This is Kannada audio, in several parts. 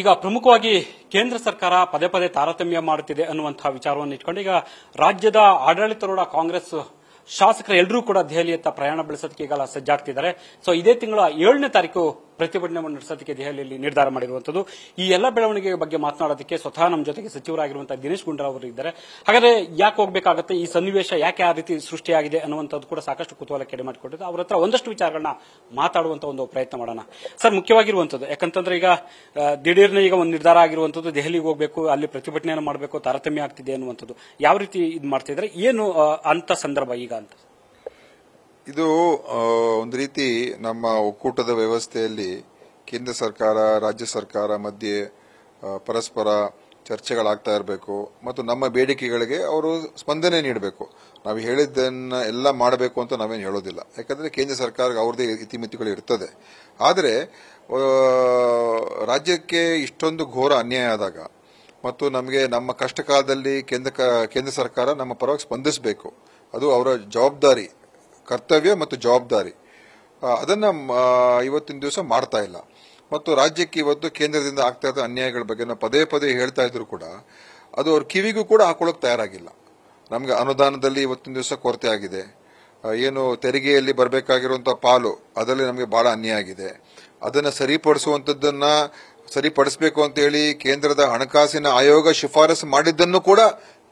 ಈಗ ಪ್ರಮುಖವಾಗಿ ಕೇಂದ್ರ ಸರ್ಕಾರ ಪದೇ ಪದೇ ತಾರತಮ್ಯ ಮಾಡುತ್ತಿದೆ ಅನ್ನುವಂತಹ ವಿಚಾರವನ್ನು ಇಟ್ಕೊಂಡು ಈಗ ರಾಜ್ಯದ ಆಡಳಿತಾರೂಢ ಕಾಂಗ್ರೆಸ್ ಶಾಸಕರು ಎಲ್ಲರೂ ಕೂಡ ದೆಹಲಿಯತ್ತ ಪ್ರಯಾಣ ಬೆಳೆಸೋದಕ್ಕೆ ಈಗ ಸಜ್ಜಾಗ್ತಿದ್ದಾರೆ ಸೊ ಇದೇ ತಿಂಗಳ ಏಳನೇ ತಾರೀಕು ಪ್ರತಿಭಟನೆ ನಡೆಸೋದಕ್ಕೆ ದೆಹಲಿಯಲ್ಲಿ ನಿರ್ಧಾರ ಮಾಡಿರುವಂತದ್ದು ಈ ಎಲ್ಲ ಬೆಳವಣಿಗೆ ಬಗ್ಗೆ ಮಾತನಾಡೋದಕ್ಕೆ ಸ್ವತಃ ನಮ್ಮ ಜೊತೆಗೆ ಸಚಿವರಾಗಿರುವಂತಹ ದಿನೇಶ್ ಗುಂಡೂರಾವ್ ಅವರು ಇದ್ದಾರೆ ಹಾಗಾದ್ರೆ ಯಾಕೆ ಹೋಗಬೇಕಾಗುತ್ತೆ ಈ ಸನ್ನಿವೇಶ ಯಾಕೆ ಆ ರೀತಿ ಸೃಷ್ಟಿಯಾಗಿದೆ ಅನ್ನುವಂಥದ್ದು ಕೂಡ ಸಾಕಷ್ಟು ಕುತೂಹಲ ಕೆಡೆ ಮಾಡಿಕೊಂಡಿದ್ದು ಅವರ ಹತ್ರ ಒಂದಷ್ಟು ವಿಚಾರಗಳನ್ನ ಮಾತಾಡುವಂತ ಒಂದು ಪ್ರಯತ್ನ ಮಾಡೋಣ ಸರ್ ಮುಖ್ಯವಾಗಿರುವಂತದ್ದು ಯಾಕಂತಂದ್ರೆ ಈಗ ದಿಢೀರ್ನ ಈಗ ಒಂದು ನಿರ್ಧಾರ ಆಗಿರುವಂತದ್ದು ದೆಹಲಿಗೆ ಹೋಗಬೇಕು ಅಲ್ಲಿ ಪ್ರತಿಭಟನೆಯನ್ನು ಮಾಡಬೇಕು ತಾರತಮ್ಯ ಆಗ್ತಿದೆ ಅನ್ನುವಂಥದ್ದು ಯಾವ ರೀತಿ ಇದು ಮಾಡ್ತಿದ್ರೆ ಏನು ಅಂತ ಸಂದರ್ಭ ಈಗ ಇದು ಒಂದು ರೀತಿ ನಮ್ಮ ಒಕ್ಕೂಟದ ವ್ಯವಸ್ಥೆಯಲ್ಲಿ ಕೇಂದ್ರ ಸರ್ಕಾರ ರಾಜ್ಯ ಸರ್ಕಾರ ಮಧ್ಯೆ ಪರಸ್ಪರ ಚರ್ಚೆಗಳಾಗ್ತಾ ಇರಬೇಕು ಮತ್ತು ನಮ್ಮ ಬೇಡಿಕೆಗಳಿಗೆ ಅವರು ಸ್ಪಂದನೆ ನೀಡಬೇಕು ನಾವು ಹೇಳಿದ್ದನ್ನ ಎಲ್ಲ ಮಾಡಬೇಕು ಅಂತ ನಾವೇನು ಹೇಳೋದಿಲ್ಲ ಯಾಕಂದರೆ ಕೇಂದ್ರ ಸರ್ಕಾರಕ್ಕೆ ಅವ್ರದೇ ಇತಿಮಿತಿಗಳು ಇರ್ತದೆ ಆದರೆ ರಾಜ್ಯಕ್ಕೆ ಇಷ್ಟೊಂದು ಘೋರ ಅನ್ಯಾಯ ಆದಾಗ ಮತ್ತು ನಮಗೆ ನಮ್ಮ ಕಷ್ಟ ಕಾಲದಲ್ಲಿ ಕೇಂದ್ರ ಕೇಂದ್ರ ಸರ್ಕಾರ ನಮ್ಮ ಪರವಾಗಿ ಸ್ಪಂದಿಸಬೇಕು ಅದು ಅವರ ಜವಾಬ್ದಾರಿ ಕರ್ತವ್ಯ ಮತ್ತು ಜವಾಬ್ದಾರಿ ಅದನ್ನು ಇವತ್ತಿನ ದಿವಸ ಮಾಡ್ತಾ ಇಲ್ಲ ಮತ್ತು ರಾಜ್ಯಕ್ಕೆ ಇವತ್ತು ಕೇಂದ್ರದಿಂದ ಆಗ್ತಾ ಇದ್ದ ಅನ್ಯಾಯಗಳ ಬಗ್ಗೆ ನಾವು ಪದೇ ಪದೇ ಹೇಳ್ತಾ ಇದ್ರು ಕೂಡ ಅದು ಅವ್ರ ಕಿವಿಗೂ ಕೂಡ ಹಾಕೊಳ್ಳೋಕೆ ತಯಾರಾಗಿಲ್ಲ ನಮಗೆ ಅನುದಾನದಲ್ಲಿ ಇವತ್ತಿನ ದಿವಸ ಕೊರತೆ ಆಗಿದೆ ಏನು ತೆರಿಗೆಯಲ್ಲಿ ಬರಬೇಕಾಗಿರುವಂಥ ಪಾಲು ಅದರಲ್ಲಿ ನಮಗೆ ಭಾಳ ಅನ್ಯಾಯ ಆಗಿದೆ ಅದನ್ನು ಸರಿಪಡಿಸುವಂಥದ್ದನ್ನು ಸರಿಪಡಿಸಬೇಕು ಅಂತೇಳಿ ಕೇಂದ್ರದ ಹಣಕಾಸಿನ ಆಯೋಗ ಶಿಫಾರಸು ಮಾಡಿದ್ದನ್ನು ಕೂಡ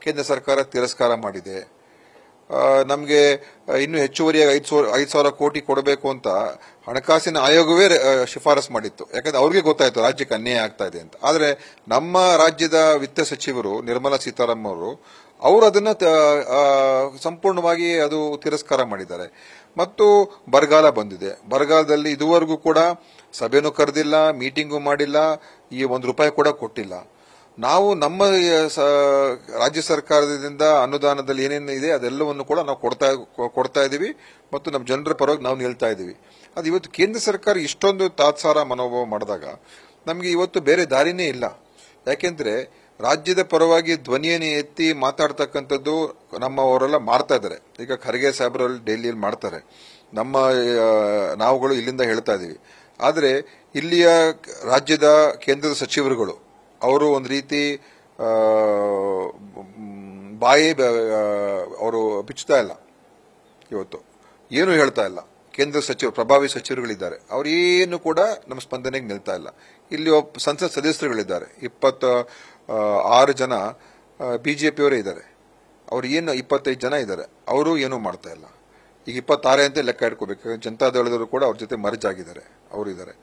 ಕೇಂದ್ರ ಸರ್ಕಾರ ತಿರಸ್ಕಾರ ಮಾಡಿದೆ ನಮಗೆ ಇನ್ನೂ ಹೆಚ್ಚುವರಿಯಾಗಿ ಐದು ಸಾವಿರ ಐದು ಸಾವಿರ ಕೋಟಿ ಕೊಡಬೇಕು ಅಂತ ಹಣಕಾಸಿನ ಆಯೋಗವೇ ಶಿಫಾರಸು ಮಾಡಿತ್ತು ಯಾಕಂದ್ರೆ ಅವ್ರಿಗೆ ಗೊತ್ತಾಯಿತು ರಾಜ್ಯಕ್ಕೆ ಅನ್ಯಾಯ ಆಗ್ತಾ ಇದೆ ಅಂತ ಆದರೆ ನಮ್ಮ ರಾಜ್ಯದ ವಿತ್ತ ಸಚಿವರು ನಿರ್ಮಲಾ ಸೀತಾರಾಮನ್ ಅವರು ಅವರು ಅದನ್ನ ಸಂಪೂರ್ಣವಾಗಿ ಅದು ತಿರಸ್ಕಾರ ಮಾಡಿದ್ದಾರೆ ಮತ್ತು ಬರಗಾಲ ಬಂದಿದೆ ಬರಗಾಲದಲ್ಲಿ ಇದುವರೆಗೂ ಕೂಡ ಸಭೆನೂ ಕರೆದಿಲ್ಲ ಮೀಟಿಂಗು ಮಾಡಿಲ್ಲ ಈ ಒಂದು ರೂಪಾಯಿ ಕೂಡ ಕೊಟ್ಟಿಲ್ಲ ನಾವು ನಮ್ಮ ರಾಜ್ಯ ಸರ್ಕಾರದಿಂದ ಅನುದಾನದಲ್ಲಿ ಏನೇನು ಇದೆ ಅದೆಲ್ಲವನ್ನು ಕೂಡ ನಾವು ಕೊಡ್ತಾ ಕೊಡ್ತಾ ಇದ್ದೀವಿ ಮತ್ತು ನಮ್ಮ ಜನರ ಪರವಾಗಿ ನಾವು ನಿಲ್ತಾ ಇದ್ದೀವಿ ಅದು ಇವತ್ತು ಕೇಂದ್ರ ಸರ್ಕಾರ ಇಷ್ಟೊಂದು ತಾತ್ಸಾರ ಮನೋಭಾವ ಮಾಡಿದಾಗ ನಮಗೆ ಇವತ್ತು ಬೇರೆ ದಾರಿನೇ ಇಲ್ಲ ಯಾಕೆಂದ್ರೆ ರಾಜ್ಯದ ಪರವಾಗಿ ಧ್ವನಿಯನ್ನು ಎತ್ತಿ ಮಾತಾಡ್ತಕ್ಕಂಥದ್ದು ನಮ್ಮವರೆಲ್ಲ ಮಾಡ್ತಾ ಇದ್ದಾರೆ ಈಗ ಖರ್ಗೆ ಸಾಹೇಬ್ರಲ್ಲಿ ಡೆಲ್ಲಿಯಲ್ಲಿ ಮಾಡ್ತಾರೆ ನಮ್ಮ ನಾವುಗಳು ಇಲ್ಲಿಂದ ಹೇಳ್ತಾ ಇದ್ದೀವಿ ಆದರೆ ಇಲ್ಲಿಯ ರಾಜ್ಯದ ಕೇಂದ್ರದ ಸಚಿವರುಗಳು ಅವರು ಒಂದು ರೀತಿ ಬಾಯಿ ಅವರು ಬಿಚ್ಚುತ್ತಾ ಇಲ್ಲ ಇವತ್ತು ಏನೂ ಹೇಳ್ತಾ ಇಲ್ಲ ಕೇಂದ್ರ ಸಚಿವರು ಪ್ರಭಾವಿ ಸಚಿವರುಗಳಿದ್ದಾರೆ ಅವರು ಏನು ಕೂಡ ನಮ್ಮ ಸ್ಪಂದನೆಗೆ ನಿಲ್ತಾ ಇಲ್ಲ ಇಲ್ಲಿ ಒಬ್ಬ ಸಂಸತ್ ಸದಸ್ಯರುಗಳಿದ್ದಾರೆ ಇಪ್ಪತ್ತ ಆರು ಜನ ಬಿಜೆಪಿಯವರೇ ಇದ್ದಾರೆ ಅವ್ರು ಏನು ಇಪ್ಪತ್ತೈದು ಜನ ಇದ್ದಾರೆ ಅವರು ಏನೂ ಮಾಡ್ತಾ ಇಲ್ಲ ಈಗ ಇಪ್ಪತ್ತಾರೇ ಅಂತ ಲೆಕ್ಕ ಇಟ್ಕೋಬೇಕು ಜನತಾದಳದವರು ಕೂಡ ಅವ್ರ ಜೊತೆ ಮರ್ಜ್ ಆಗಿದ್ದಾರೆ ಅವರು ಇದ್ದಾರೆ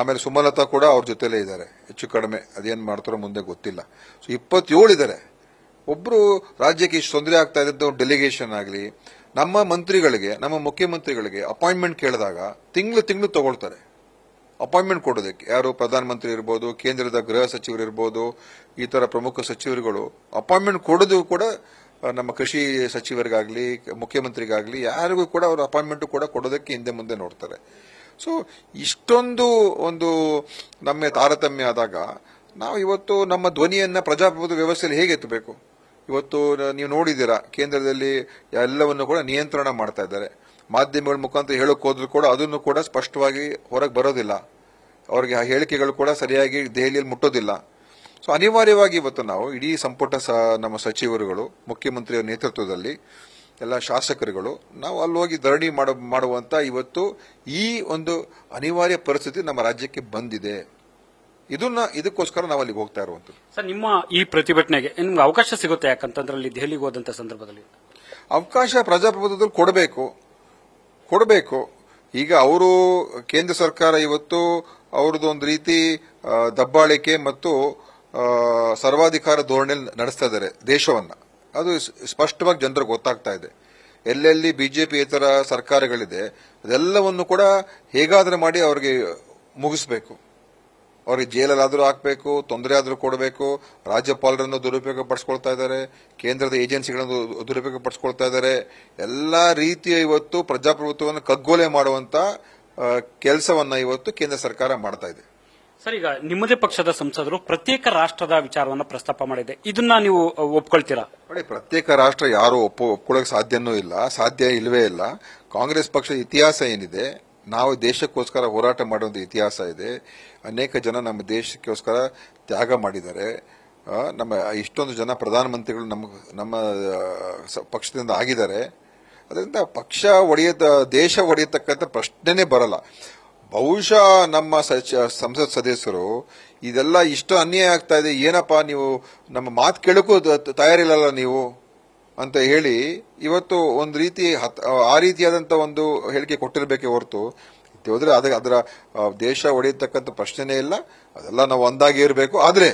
ಆಮೇಲೆ ಸುಮಲತಾ ಕೂಡ ಅವ್ರ ಜೊತೆಲೇ ಇದ್ದಾರೆ ಹೆಚ್ಚು ಕಡಿಮೆ ಅದೇನು ಮಾಡ್ತಾರೋ ಮುಂದೆ ಗೊತ್ತಿಲ್ಲ ಸೊ ಇಪ್ಪತ್ತೇಳು ಇದ್ದಾರೆ ಒಬ್ಬರು ರಾಜ್ಯಕ್ಕೆ ಇಷ್ಟು ತೊಂದರೆ ಆಗ್ತಾ ಇದ್ದಂಥ ಡೆಲಿಗೇಷನ್ ಆಗಲಿ ನಮ್ಮ ಮಂತ್ರಿಗಳಿಗೆ ನಮ್ಮ ಮುಖ್ಯಮಂತ್ರಿಗಳಿಗೆ ಅಪಾಯಿಂಟ್ಮೆಂಟ್ ಕೇಳಿದಾಗ ತಿಂಗಳು ತಿಂಗಳು ತಗೊಳ್ತಾರೆ ಅಪಾಯಿಂಟ್ಮೆಂಟ್ ಕೊಡೋದಕ್ಕೆ ಯಾರು ಪ್ರಧಾನಮಂತ್ರಿ ಇರ್ಬೋದು ಕೇಂದ್ರದ ಗೃಹ ಸಚಿವರು ಇರ್ಬೋದು ಈ ಥರ ಪ್ರಮುಖ ಸಚಿವರುಗಳು ಅಪಾಯಿಂಟ್ಮೆಂಟ್ ಕೊಡೋದು ಕೂಡ ನಮ್ಮ ಕೃಷಿ ಸಚಿವರಿಗಾಗಲಿ ಮುಖ್ಯಮಂತ್ರಿಗಾಗಲಿ ಯಾರಿಗೂ ಕೂಡ ಅವರು ಅಪಾಯಿಂಟ್ಮೆಂಟು ಕೂಡ ಕೊಡೋದಕ್ಕೆ ಹಿಂದೆ ಮುಂದೆ ನೋಡ್ತಾರೆ ಸೊ ಇಷ್ಟೊಂದು ಒಂದು ನಮ್ಮ ತಾರತಮ್ಯ ಆದಾಗ ನಾವು ಇವತ್ತು ನಮ್ಮ ಧ್ವನಿಯನ್ನು ಪ್ರಜಾಪ್ರಭುತ್ವ ವ್ಯವಸ್ಥೆಯಲ್ಲಿ ಹೇಗೆ ಎತ್ತಬೇಕು ಇವತ್ತು ನೀವು ನೋಡಿದ್ದೀರಾ ಕೇಂದ್ರದಲ್ಲಿ ಎಲ್ಲವನ್ನು ಕೂಡ ನಿಯಂತ್ರಣ ಮಾಡ್ತಾ ಇದ್ದಾರೆ ಮಾಧ್ಯಮಗಳ ಮುಖಾಂತರ ಹೇಳೋಕೆ ಹೋದ್ರು ಕೂಡ ಅದನ್ನು ಕೂಡ ಸ್ಪಷ್ಟವಾಗಿ ಹೊರಗೆ ಬರೋದಿಲ್ಲ ಅವರಿಗೆ ಆ ಹೇಳಿಕೆಗಳು ಕೂಡ ಸರಿಯಾಗಿ ದೆಹಲಿಯಲ್ಲಿ ಮುಟ್ಟೋದಿಲ್ಲ ಸೊ ಅನಿವಾರ್ಯವಾಗಿ ಇವತ್ತು ನಾವು ಇಡೀ ಸಂಪುಟ ಸ ನಮ್ಮ ಸಚಿವರುಗಳು ಮುಖ್ಯಮಂತ್ರಿಯವರ ನೇತೃತ್ವದಲ್ಲಿ ಎಲ್ಲ ಶಾಸಕರುಗಳು ನಾವು ಅಲ್ಲಿ ಹೋಗಿ ಧರಣಿ ಮಾಡುವಂತ ಮಾಡುವಂಥ ಇವತ್ತು ಈ ಒಂದು ಅನಿವಾರ್ಯ ಪರಿಸ್ಥಿತಿ ನಮ್ಮ ರಾಜ್ಯಕ್ಕೆ ಬಂದಿದೆ ಇದನ್ನ ಇದಕ್ಕೋಸ್ಕರ ನಾವು ಅಲ್ಲಿಗೆ ಹೋಗ್ತಾ ಇರುವಂಥದ್ದು ಸರ್ ನಿಮ್ಮ ಈ ಪ್ರತಿಭಟನೆಗೆ ನಿಮ್ಗೆ ಅವಕಾಶ ಸಿಗುತ್ತೆ ಯಾಕಂತಂದ್ರೆ ಅಲ್ಲಿ ದೆಹಲಿಗೆ ಹೋದಂಥ ಸಂದರ್ಭದಲ್ಲಿ ಅವಕಾಶ ಪ್ರಜಾಪ್ರಭುತ್ವದಲ್ಲಿ ಕೊಡಬೇಕು ಕೊಡಬೇಕು ಈಗ ಅವರು ಕೇಂದ್ರ ಸರ್ಕಾರ ಇವತ್ತು ಅವ್ರದ್ದು ಒಂದು ರೀತಿ ದಬ್ಬಾಳಿಕೆ ಮತ್ತು ಸರ್ವಾಧಿಕಾರ ಧೋರಣೆಯಲ್ಲಿ ನಡೆಸ್ತಾ ಇದ್ದಾರೆ ದೇಶವನ್ನು ಅದು ಸ್ಪಷ್ಟವಾಗಿ ಜನರಿಗೆ ಗೊತ್ತಾಗ್ತಾ ಇದೆ ಎಲ್ಲೆಲ್ಲಿ ಬಿಜೆಪಿ ಇತರ ಸರ್ಕಾರಗಳಿದೆ ಅದೆಲ್ಲವನ್ನು ಕೂಡ ಹೇಗಾದರೂ ಮಾಡಿ ಅವರಿಗೆ ಮುಗಿಸ್ಬೇಕು ಅವರಿಗೆ ಜೈಲಲ್ಲಾದರೂ ಹಾಕಬೇಕು ತೊಂದರೆ ಆದರೂ ಕೊಡಬೇಕು ರಾಜ್ಯಪಾಲರನ್ನು ದುರುಪಯೋಗ ಪಡಿಸ್ಕೊಳ್ತಾ ಇದ್ದಾರೆ ಕೇಂದ್ರದ ಏಜೆನ್ಸಿಗಳನ್ನು ದುರುಪಯೋಗ ಪಡಿಸ್ಕೊಳ್ತಾ ಇದ್ದಾರೆ ಎಲ್ಲ ರೀತಿಯ ಇವತ್ತು ಪ್ರಜಾಪ್ರಭುತ್ವವನ್ನು ಕಗ್ಗೋಲೆ ಮಾಡುವಂತ ಕೆಲಸವನ್ನು ಇವತ್ತು ಕೇಂದ್ರ ಸರ್ಕಾರ ಮಾಡ್ತಾ ಇದೆ ಸರಿ ಈಗ ನಿಮ್ಮದೇ ಪಕ್ಷದ ಸಂಸದರು ಪ್ರತ್ಯೇಕ ರಾಷ್ಟ್ರದ ವಿಚಾರವನ್ನು ಪ್ರಸ್ತಾಪ ಮಾಡಿದೆ ಇದನ್ನ ನೀವು ಒಪ್ಕೊಳ್ತೀರಾ ನೋಡಿ ಪ್ರತ್ಯೇಕ ರಾಷ್ಟ್ರ ಯಾರು ಒಪ್ಪು ಒಪ್ಕೊಳ್ಳೋಕೆ ಸಾಧ್ಯನೂ ಇಲ್ಲ ಸಾಧ್ಯ ಇಲ್ಲವೇ ಇಲ್ಲ ಕಾಂಗ್ರೆಸ್ ಪಕ್ಷದ ಇತಿಹಾಸ ಏನಿದೆ ನಾವು ದೇಶಕ್ಕೋಸ್ಕರ ಹೋರಾಟ ಮಾಡುವಂತ ಇತಿಹಾಸ ಇದೆ ಅನೇಕ ಜನ ನಮ್ಮ ದೇಶಕ್ಕೋಸ್ಕರ ತ್ಯಾಗ ಮಾಡಿದ್ದಾರೆ ನಮ್ಮ ಇಷ್ಟೊಂದು ಜನ ಪ್ರಧಾನಮಂತ್ರಿಗಳು ನಮ್ಮ ನಮ್ಮ ಪಕ್ಷದಿಂದ ಆಗಿದ್ದಾರೆ ಅದರಿಂದ ಪಕ್ಷ ಒಡೆಯದ ದೇಶ ಒಡೆಯತಕ್ಕಂಥ ಪ್ರಶ್ನೆನೇ ಬರಲ್ಲ ಬಹುಶಃ ನಮ್ಮ ಸಂಸತ್ ಸದಸ್ಯರು ಇದೆಲ್ಲ ಇಷ್ಟು ಅನ್ಯಾಯ ಆಗ್ತಾ ಇದೆ ಏನಪ್ಪಾ ನೀವು ನಮ್ಮ ಮಾತು ಕೇಳಕ್ಕೂ ತಯಾರಿಲ್ಲಲ್ಲ ನೀವು ಅಂತ ಹೇಳಿ ಇವತ್ತು ಒಂದು ರೀತಿ ಆ ರೀತಿಯಾದಂಥ ಒಂದು ಹೇಳಿಕೆ ಕೊಟ್ಟಿರಬೇಕೆ ಹೊರತು ಹೋದರೆ ಅದ ಅದರ ದೇಶ ಒಡೆಯತಕ್ಕಂಥ ಪ್ರಶ್ನೆನೇ ಇಲ್ಲ ಅದೆಲ್ಲ ನಾವು ಒಂದಾಗಿ ಇರಬೇಕು ಆದರೆ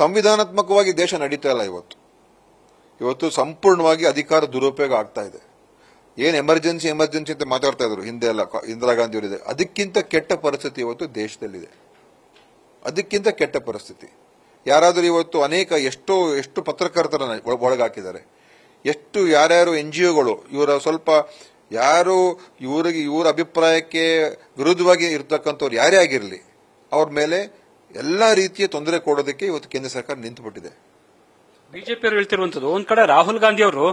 ಸಂವಿಧಾನಾತ್ಮಕವಾಗಿ ದೇಶ ನಡೀತಾ ಇಲ್ಲ ಇವತ್ತು ಇವತ್ತು ಸಂಪೂರ್ಣವಾಗಿ ಅಧಿಕಾರ ದುರುಪಯೋಗ ಆಗ್ತಾ ಇದೆ ಏನು ಎಮರ್ಜೆನ್ಸಿ ಎಮರ್ಜೆನ್ಸಿ ಅಂತ ಮಾತಾಡ್ತಾ ಇದ್ರು ಹಿಂದೆ ಎಲ್ಲ ಇಂದಿರಾ ಗಾಂಧಿ ಅವರಿದೆ ಅದಕ್ಕಿಂತ ಕೆಟ್ಟ ಪರಿಸ್ಥಿತಿ ಇವತ್ತು ದೇಶದಲ್ಲಿದೆ ಅದಕ್ಕಿಂತ ಕೆಟ್ಟ ಪರಿಸ್ಥಿತಿ ಯಾರಾದರೂ ಇವತ್ತು ಅನೇಕ ಎಷ್ಟೋ ಎಷ್ಟು ಪತ್ರಕರ್ತರನ್ನ ಒಳಗಾಕಿದ್ದಾರೆ ಎಷ್ಟು ಯಾರ್ಯಾರು ಎನ್ ಜಿ ಒಗಳು ಇವರ ಸ್ವಲ್ಪ ಯಾರು ಇವರಿಗೆ ಇವರ ಅಭಿಪ್ರಾಯಕ್ಕೆ ವಿರುದ್ಧವಾಗಿ ಇರತಕ್ಕಂಥವ್ರು ಯಾರೇ ಆಗಿರಲಿ ಅವ್ರ ಮೇಲೆ ಎಲ್ಲ ರೀತಿಯ ತೊಂದರೆ ಕೊಡೋದಕ್ಕೆ ಇವತ್ತು ಕೇಂದ್ರ ಸರ್ಕಾರ ನಿಂತುಬಿಟ್ಟಿದೆ ಅವರು ಹೇಳ್ತಿರುವಂತದ್ದು ಒಂದ್ ಕಡೆ ರಾಹುಲ್ ಗಾಂಧಿ ಅವರು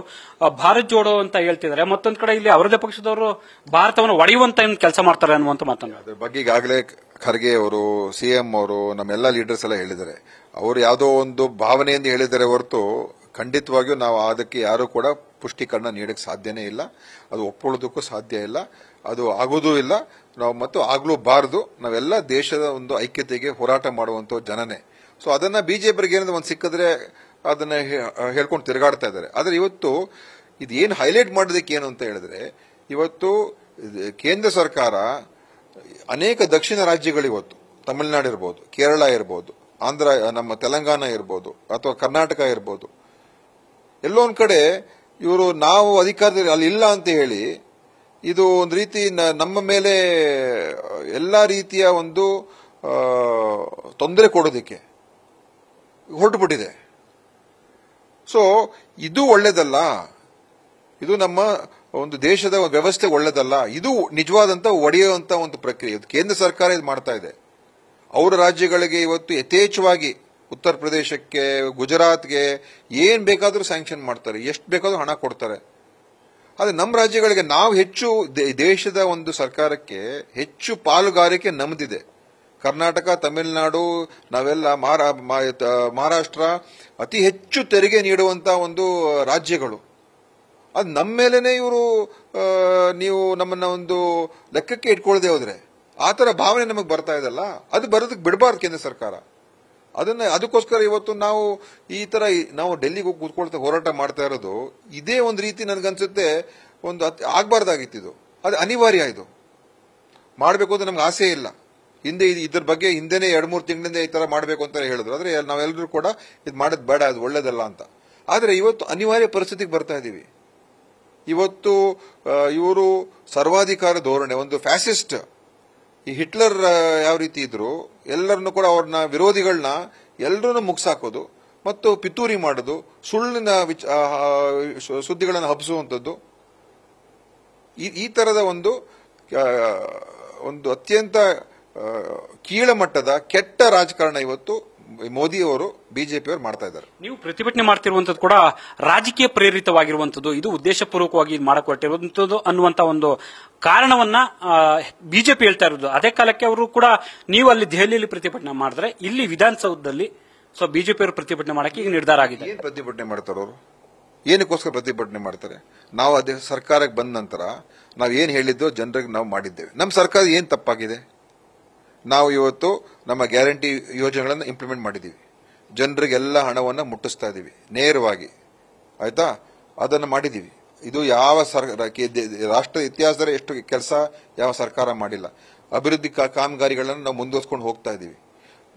ಭಾರತ್ ಜೋಡೋ ಅಂತ ಹೇಳ್ತಿದ್ದಾರೆ ಮತ್ತೊಂದು ಕಡೆ ಇಲ್ಲಿ ಅವರದೇ ಪಕ್ಷದವರು ಭಾರತವನ್ನು ಒಡೆಯುವಂತ ಕೆಲಸ ಮಾಡ್ತಾರೆ ಅನ್ನುವಂತ ಮಾತನ್ನ ಅದ್ರ ಬಗ್ಗೆ ಈಗಾಗಲೇ ಖರ್ಗೆ ಅವರು ಸಿಎಂ ಅವರು ನಮ್ಮೆಲ್ಲ ಲೀಡರ್ಸ್ ಎಲ್ಲ ಹೇಳಿದ್ದಾರೆ ಅವರು ಯಾವುದೋ ಒಂದು ಭಾವನೆಯಿಂದ ಹೇಳಿದ್ದಾರೆ ಹೊರತು ಖಂಡಿತವಾಗಿಯೂ ನಾವು ಅದಕ್ಕೆ ಯಾರು ಕೂಡ ಪುಷ್ಟೀಕರಣ ನೀಡಕ್ಕೆ ಸಾಧ್ಯನೇ ಇಲ್ಲ ಅದು ಒಪ್ಪಿಕೊಳ್ಳೋದಕ್ಕೂ ಸಾಧ್ಯ ಇಲ್ಲ ಅದು ಆಗೋದೂ ಇಲ್ಲ ನಾವು ಮತ್ತು ಆಗಲೂ ಬಾರದು ನಾವೆಲ್ಲ ದೇಶದ ಒಂದು ಐಕ್ಯತೆಗೆ ಹೋರಾಟ ಮಾಡುವಂಥ ಜನನೇ ಸೊ ಅದನ್ನು ಬಿಜೆಪಿಗೆ ಏನಂದ್ರೆ ಒಂದು ಸಿಕ್ಕಿದ್ರೆ ಅದನ್ನ ಹೇಳ್ಕೊಂಡು ತಿರುಗಾಡ್ತಾ ಇದ್ದಾರೆ ಆದರೆ ಇವತ್ತು ಇದೇನು ಹೈಲೈಟ್ ಮಾಡೋದಕ್ಕೆ ಏನು ಅಂತ ಹೇಳಿದ್ರೆ ಇವತ್ತು ಕೇಂದ್ರ ಸರ್ಕಾರ ಅನೇಕ ದಕ್ಷಿಣ ಇವತ್ತು ತಮಿಳುನಾಡು ಇರ್ಬೋದು ಕೇರಳ ಇರ್ಬೋದು ಆಂಧ್ರ ನಮ್ಮ ತೆಲಂಗಾಣ ಇರ್ಬೋದು ಅಥವಾ ಕರ್ನಾಟಕ ಇರ್ಬೋದು ಎಲ್ಲೋ ಒಂದ್ ಕಡೆ ಇವರು ನಾವು ಅಧಿಕಾರದಲ್ಲಿ ಅಲ್ಲಿ ಇಲ್ಲ ಅಂತ ಹೇಳಿ ಇದು ಒಂದು ರೀತಿ ನಮ್ಮ ಮೇಲೆ ಎಲ್ಲ ರೀತಿಯ ಒಂದು ತೊಂದರೆ ಕೊಡೋದಕ್ಕೆ ಹೊರಟು ಸೊ ಇದು ಒಳ್ಳೇದಲ್ಲ ಇದು ನಮ್ಮ ಒಂದು ದೇಶದ ವ್ಯವಸ್ಥೆ ಒಳ್ಳೇದಲ್ಲ ಇದು ನಿಜವಾದಂಥ ಒಡೆಯುವಂತ ಒಂದು ಪ್ರಕ್ರಿಯೆ ಕೇಂದ್ರ ಸರ್ಕಾರ ಇದು ಮಾಡ್ತಾ ಇದೆ ಅವರ ರಾಜ್ಯಗಳಿಗೆ ಇವತ್ತು ಯಥೇಚ್ಛವಾಗಿ ಉತ್ತರ ಪ್ರದೇಶಕ್ಕೆ ಗುಜರಾತ್ಗೆ ಏನು ಬೇಕಾದರೂ ಸ್ಯಾಂಕ್ಷನ್ ಮಾಡ್ತಾರೆ ಎಷ್ಟು ಬೇಕಾದರೂ ಹಣ ಕೊಡ್ತಾರೆ ಆದರೆ ನಮ್ಮ ರಾಜ್ಯಗಳಿಗೆ ನಾವು ಹೆಚ್ಚು ದೇಶದ ಒಂದು ಸರ್ಕಾರಕ್ಕೆ ಹೆಚ್ಚು ಪಾಲುಗಾರಿಕೆ ನಮ್ದಿದೆ ಕರ್ನಾಟಕ ತಮಿಳುನಾಡು ನಾವೆಲ್ಲ ಮಹಾರಾಷ್ಟ್ರ ಅತಿ ಹೆಚ್ಚು ತೆರಿಗೆ ನೀಡುವಂಥ ಒಂದು ರಾಜ್ಯಗಳು ಅದು ನಮ್ಮ ಮೇಲೇನೆ ಇವರು ನೀವು ನಮ್ಮನ್ನು ಒಂದು ಲೆಕ್ಕಕ್ಕೆ ಇಟ್ಕೊಳ್ಳದೆ ಹೋದರೆ ಆ ಥರ ಭಾವನೆ ನಮಗೆ ಬರ್ತಾ ಇದಲ್ಲ ಅದು ಬರೋದಕ್ಕೆ ಬಿಡಬಾರ್ದು ಕೇಂದ್ರ ಸರ್ಕಾರ ಅದನ್ನ ಅದಕ್ಕೋಸ್ಕರ ಇವತ್ತು ನಾವು ಈ ತರ ನಾವು ಡೆಲ್ಲಿಗೆ ಹೋಗಿ ಕೂತ್ಕೊಳ್ತಾ ಹೋರಾಟ ಮಾಡ್ತಾ ಇರೋದು ಇದೇ ಒಂದು ರೀತಿ ನನಗನ್ಸುತ್ತೆ ಒಂದು ಆಗ್ಬಾರ್ದಾಗಿತ್ತು ಇದು ಅದು ಅನಿವಾರ್ಯ ಇದು ಮಾಡಬೇಕು ಅಂತ ನಮ್ಗೆ ಆಸೆ ಇಲ್ಲ ಹಿಂದೆ ಇದ್ರ ಬಗ್ಗೆ ಹಿಂದೆನೆ ಎರಡು ಮೂರು ತಿಂಗಳಿಂದ ಈ ತರ ಮಾಡಬೇಕು ಅಂತ ಹೇಳಿದ್ರು ಆದ್ರೆ ನಾವೆಲ್ಲರೂ ಕೂಡ ಇದು ಮಾಡೋದು ಬೇಡ ಅದು ಒಳ್ಳೇದಲ್ಲ ಅಂತ ಆದರೆ ಇವತ್ತು ಅನಿವಾರ್ಯ ಪರಿಸ್ಥಿತಿಗೆ ಬರ್ತಾ ಇದ್ದೀವಿ ಇವತ್ತು ಇವರು ಸರ್ವಾಧಿಕಾರ ಧೋರಣೆ ಒಂದು ಫ್ಯಾಸಿಸ್ಟ್ ಈ ಹಿಟ್ಲರ್ ಯಾವ ರೀತಿ ಇದ್ರು ಎಲ್ಲರನ್ನು ಕೂಡ ಅವ್ರನ್ನ ವಿರೋಧಿಗಳನ್ನ ಎಲ್ಲರೂ ಮುಗಿಸಾಕೋದು ಮತ್ತು ಪಿತೂರಿ ಮಾಡೋದು ಸುಳ್ಳಿನ ವಿಚ ಸುದ್ದಿಗಳನ್ನು ಹಬ್ಬಿಸುವಂಥದ್ದು ಈ ತರದ ಒಂದು ಒಂದು ಅತ್ಯಂತ ಕೀಳಮಟ್ಟದ ಕೆಟ್ಟ ರಾಜಕಾರಣ ಇವತ್ತು ಮೋದಿಯವರು ಬಿಜೆಪಿಯವರು ಮಾಡ್ತಾ ಇದ್ದಾರೆ ನೀವು ಪ್ರತಿಭಟನೆ ಮಾಡ್ತಿರುವಂತದ್ದು ಕೂಡ ರಾಜಕೀಯ ಪ್ರೇರಿತವಾಗಿರುವಂತದ್ದು ಇದು ಉದ್ದೇಶಪೂರ್ವಕವಾಗಿ ಪೂರ್ವಕವಾಗಿ ಅನ್ನುವಂತ ಒಂದು ಕಾರಣವನ್ನ ಬಿಜೆಪಿ ಹೇಳ್ತಾ ಇರೋದು ಅದೇ ಕಾಲಕ್ಕೆ ಅವರು ಕೂಡ ನೀವು ಅಲ್ಲಿ ದೆಹಲಿಯಲ್ಲಿ ಪ್ರತಿಭಟನೆ ಮಾಡಿದ್ರೆ ಇಲ್ಲಿ ವಿಧಾನಸೌಧದಲ್ಲಿ ಸೊ ಬಿಜೆಪಿಯವರು ಪ್ರತಿಭಟನೆ ಮಾಡಕ್ಕೆ ಈಗ ನಿರ್ಧಾರ ಆಗಿದೆ ಪ್ರತಿಭಟನೆ ಮಾಡ್ತಾರೆ ಅವರು ಏನಕ್ಕೋಸ್ಕರ ಪ್ರತಿಭಟನೆ ಮಾಡ್ತಾರೆ ನಾವು ಅದೇ ಸರ್ಕಾರಕ್ಕೆ ಬಂದ ನಂತರ ನಾವು ಏನು ಹೇಳಿದ್ದೋ ಜನರಿಗೆ ನಾವು ಮಾಡಿದ್ದೇವೆ ನಮ್ಮ ಸರ್ಕಾರ ಏನು ತಪ್ಪಾಗಿದೆ ನಾವು ಇವತ್ತು ನಮ್ಮ ಗ್ಯಾರಂಟಿ ಯೋಜನೆಗಳನ್ನು ಇಂಪ್ಲಿಮೆಂಟ್ ಮಾಡಿದ್ದೀವಿ ಜನರಿಗೆಲ್ಲ ಹಣವನ್ನು ಮುಟ್ಟಿಸ್ತಾ ಇದ್ದೀವಿ ನೇರವಾಗಿ ಆಯಿತಾ ಅದನ್ನು ಮಾಡಿದ್ದೀವಿ ಇದು ಯಾವ ಸರ್ ರಾಷ್ಟ್ರ ಇತಿಹಾಸದಲ್ಲಿ ಎಷ್ಟು ಕೆಲಸ ಯಾವ ಸರ್ಕಾರ ಮಾಡಿಲ್ಲ ಅಭಿವೃದ್ಧಿ ಕಾಮಗಾರಿಗಳನ್ನು ನಾವು ಮುಂದುವರ್ಸ್ಕೊಂಡು ಹೋಗ್ತಾ ಇದ್ದೀವಿ